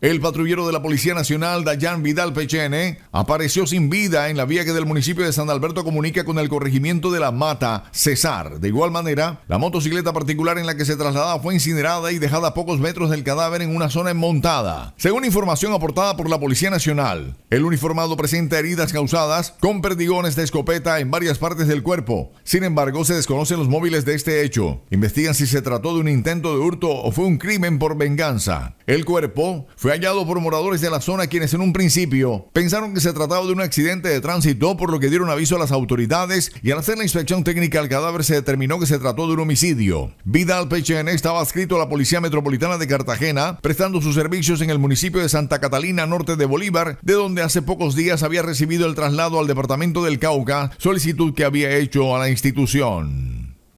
El patrullero de la Policía Nacional, Dayan Vidal Pechene, apareció sin vida en la vía que del municipio de San Alberto comunica con el corregimiento de La Mata, Cesar. De igual manera, la motocicleta particular en la que se trasladaba fue incinerada y dejada a pocos metros del cadáver en una zona enmontada. Según información aportada por la Policía Nacional, el uniformado presenta heridas causadas con perdigones de escopeta en varias partes del cuerpo. Sin embargo, se desconocen los móviles de este hecho. Investigan si se trató de un intento de hurto o fue un crimen por venganza. El cuerpo fue hallado por moradores de la zona quienes en un principio pensaron que se trataba de un accidente de tránsito, por lo que dieron aviso a las autoridades y al hacer la inspección técnica al cadáver se determinó que se trató de un homicidio. Vidal Pechen estaba adscrito a la Policía Metropolitana de Cartagena, prestando sus servicios en el municipio de Santa Catalina, norte de Bolívar, de donde hace pocos días había recibido el traslado al departamento del Cauca, solicitud que había hecho a la institución.